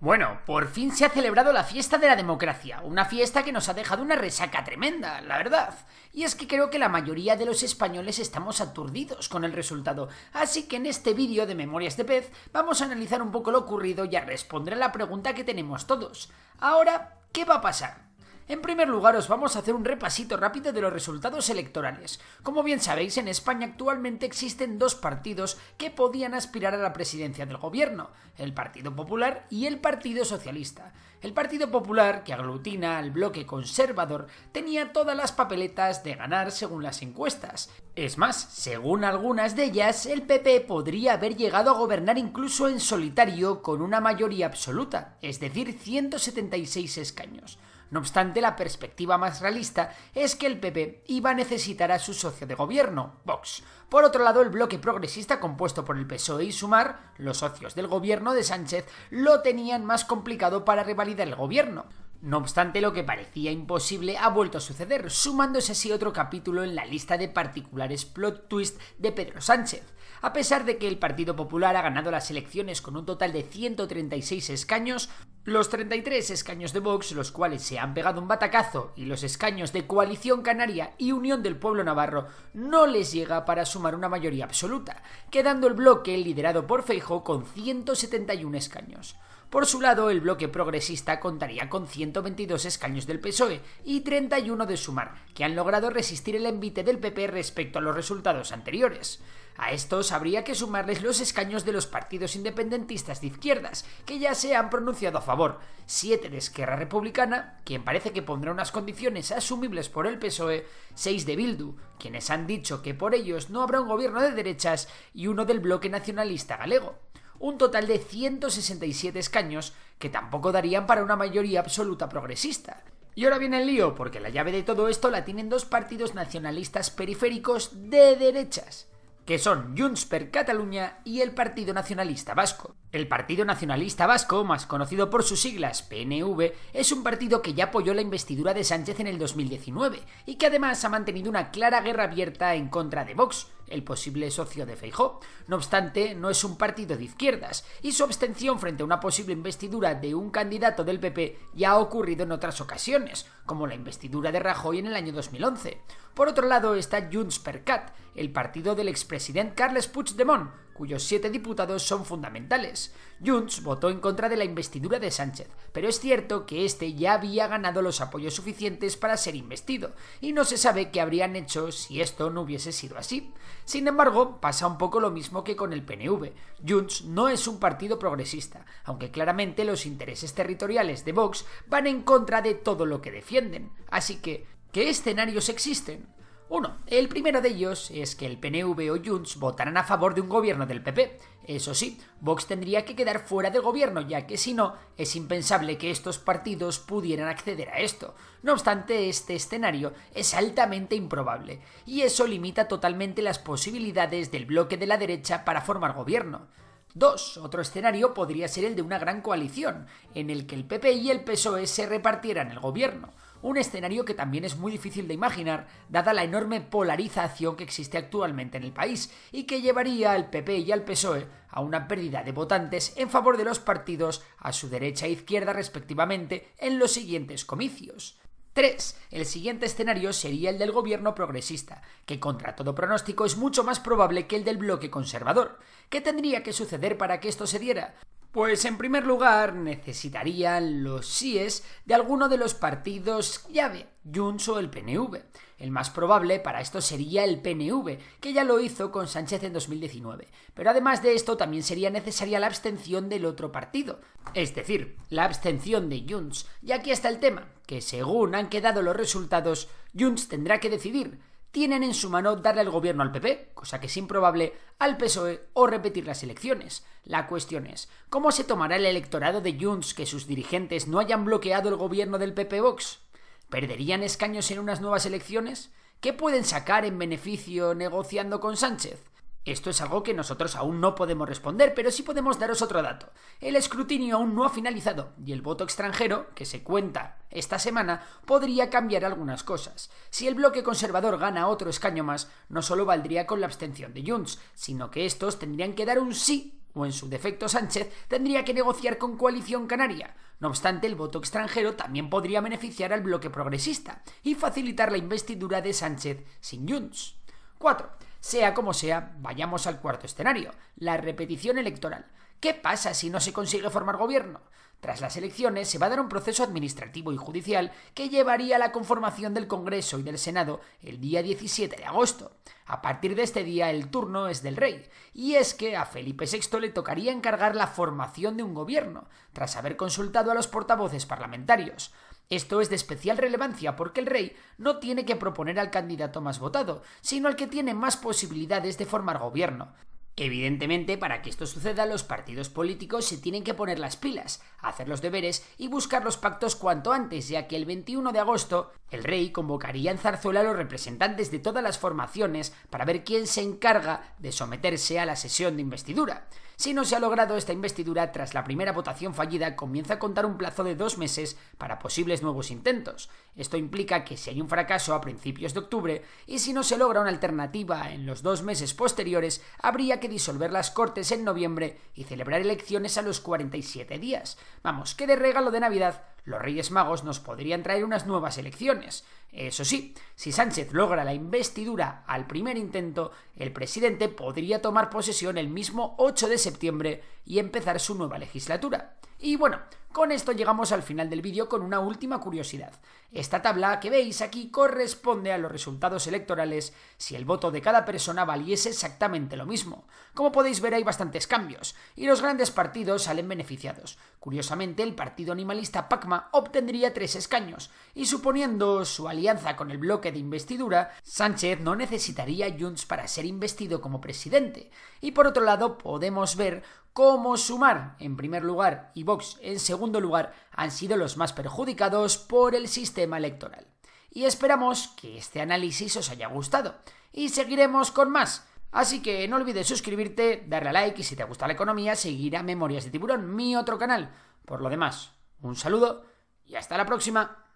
Bueno, por fin se ha celebrado la fiesta de la democracia, una fiesta que nos ha dejado una resaca tremenda, la verdad. Y es que creo que la mayoría de los españoles estamos aturdidos con el resultado, así que en este vídeo de Memorias de Pez vamos a analizar un poco lo ocurrido y a responder a la pregunta que tenemos todos. Ahora, ¿qué va a pasar? En primer lugar, os vamos a hacer un repasito rápido de los resultados electorales. Como bien sabéis, en España actualmente existen dos partidos que podían aspirar a la presidencia del gobierno, el Partido Popular y el Partido Socialista. El Partido Popular, que aglutina al bloque conservador, tenía todas las papeletas de ganar según las encuestas. Es más, según algunas de ellas, el PP podría haber llegado a gobernar incluso en solitario con una mayoría absoluta, es decir, 176 escaños. No obstante, la perspectiva más realista es que el PP iba a necesitar a su socio de gobierno, Vox. Por otro lado, el bloque progresista compuesto por el PSOE y Sumar, los socios del gobierno de Sánchez, lo tenían más complicado para revalidar el gobierno. No obstante, lo que parecía imposible ha vuelto a suceder, sumándose así otro capítulo en la lista de particulares plot twist de Pedro Sánchez. A pesar de que el Partido Popular ha ganado las elecciones con un total de 136 escaños, los 33 escaños de Vox, los cuales se han pegado un batacazo, y los escaños de Coalición Canaria y Unión del Pueblo Navarro no les llega para sumar una mayoría absoluta, quedando el bloque liderado por Feijo con 171 escaños. Por su lado, el bloque progresista contaría con 122 escaños del PSOE y 31 de Sumar, que han logrado resistir el envite del PP respecto a los resultados anteriores. A estos habría que sumarles los escaños de los partidos independentistas de izquierdas, que ya se han pronunciado a favor, siete de Esquerra Republicana, quien parece que pondrá unas condiciones asumibles por el PSOE, seis de Bildu, quienes han dicho que por ellos no habrá un gobierno de derechas, y uno del bloque nacionalista galego un total de 167 escaños que tampoco darían para una mayoría absoluta progresista. Y ahora viene el lío, porque la llave de todo esto la tienen dos partidos nacionalistas periféricos de derechas, que son Junts per Catalunya y el Partido Nacionalista Vasco. El Partido Nacionalista Vasco, más conocido por sus siglas PNV, es un partido que ya apoyó la investidura de Sánchez en el 2019 y que además ha mantenido una clara guerra abierta en contra de Vox, el posible socio de Feijó. No obstante, no es un partido de izquierdas y su abstención frente a una posible investidura de un candidato del PP ya ha ocurrido en otras ocasiones, como la investidura de Rajoy en el año 2011. Por otro lado está Junts per el partido del expresidente Carles Puigdemont, cuyos siete diputados son fundamentales. Junts votó en contra de la investidura de Sánchez, pero es cierto que este ya había ganado los apoyos suficientes para ser investido, y no se sabe qué habrían hecho si esto no hubiese sido así. Sin embargo, pasa un poco lo mismo que con el PNV. Junts no es un partido progresista, aunque claramente los intereses territoriales de Vox van en contra de todo lo que defienden. Así que, ¿qué escenarios existen? Uno, el primero de ellos es que el PNV o Junts votarán a favor de un gobierno del PP. Eso sí, Vox tendría que quedar fuera del gobierno, ya que si no, es impensable que estos partidos pudieran acceder a esto. No obstante, este escenario es altamente improbable, y eso limita totalmente las posibilidades del bloque de la derecha para formar gobierno. 2. Otro escenario podría ser el de una gran coalición, en el que el PP y el PSOE se repartieran el gobierno un escenario que también es muy difícil de imaginar, dada la enorme polarización que existe actualmente en el país y que llevaría al PP y al PSOE a una pérdida de votantes en favor de los partidos a su derecha e izquierda respectivamente en los siguientes comicios. 3. El siguiente escenario sería el del gobierno progresista, que contra todo pronóstico es mucho más probable que el del bloque conservador. ¿Qué tendría que suceder para que esto se diera? Pues en primer lugar necesitarían los síes de alguno de los partidos llave, Junts o el PNV. El más probable para esto sería el PNV, que ya lo hizo con Sánchez en 2019. Pero además de esto también sería necesaria la abstención del otro partido, es decir, la abstención de Junts. Y aquí está el tema, que según han quedado los resultados, Junts tendrá que decidir tienen en su mano darle el gobierno al PP, cosa que es improbable, al PSOE o repetir las elecciones. La cuestión es, ¿cómo se tomará el electorado de Junts que sus dirigentes no hayan bloqueado el gobierno del PP-Vox? ¿Perderían escaños en unas nuevas elecciones? ¿Qué pueden sacar en beneficio negociando con Sánchez? Esto es algo que nosotros aún no podemos responder, pero sí podemos daros otro dato. El escrutinio aún no ha finalizado y el voto extranjero, que se cuenta esta semana podría cambiar algunas cosas. Si el bloque conservador gana otro escaño más, no solo valdría con la abstención de Junts, sino que estos tendrían que dar un sí o en su defecto Sánchez tendría que negociar con Coalición Canaria. No obstante, el voto extranjero también podría beneficiar al bloque progresista y facilitar la investidura de Sánchez sin Junts. 4. Sea como sea, vayamos al cuarto escenario, la repetición electoral. ¿Qué pasa si no se consigue formar gobierno? Tras las elecciones se va a dar un proceso administrativo y judicial que llevaría a la conformación del Congreso y del Senado el día 17 de agosto. A partir de este día el turno es del rey, y es que a Felipe VI le tocaría encargar la formación de un gobierno, tras haber consultado a los portavoces parlamentarios. Esto es de especial relevancia porque el rey no tiene que proponer al candidato más votado, sino al que tiene más posibilidades de formar gobierno. Evidentemente, para que esto suceda, los partidos políticos se tienen que poner las pilas, hacer los deberes y buscar los pactos cuanto antes, ya que el 21 de agosto el rey convocaría en Zarzuela a los representantes de todas las formaciones para ver quién se encarga de someterse a la sesión de investidura. Si no se ha logrado esta investidura tras la primera votación fallida, comienza a contar un plazo de dos meses para posibles nuevos intentos. Esto implica que si hay un fracaso a principios de octubre y si no se logra una alternativa en los dos meses posteriores, habría que disolver las Cortes en noviembre y celebrar elecciones a los 47 días. Vamos, que de regalo de Navidad los Reyes Magos nos podrían traer unas nuevas elecciones. Eso sí, si Sánchez logra la investidura al primer intento, el presidente podría tomar posesión el mismo 8 de septiembre y empezar su nueva legislatura. Y bueno, con esto llegamos al final del vídeo con una última curiosidad. Esta tabla que veis aquí corresponde a los resultados electorales si el voto de cada persona valiese exactamente lo mismo. Como podéis ver hay bastantes cambios y los grandes partidos salen beneficiados. Curiosamente el partido animalista PACMA obtendría tres escaños y suponiendo su alianza con el bloque de investidura, Sánchez no necesitaría Junts para ser investido como presidente. Y por otro lado, podemos ver cómo Sumar, en primer lugar, y Vox, en segundo lugar, han sido los más perjudicados por el sistema electoral. Y esperamos que este análisis os haya gustado. Y seguiremos con más. Así que no olvides suscribirte, darle a like y si te gusta la economía, seguir a Memorias de Tiburón, mi otro canal. Por lo demás, un saludo y hasta la próxima.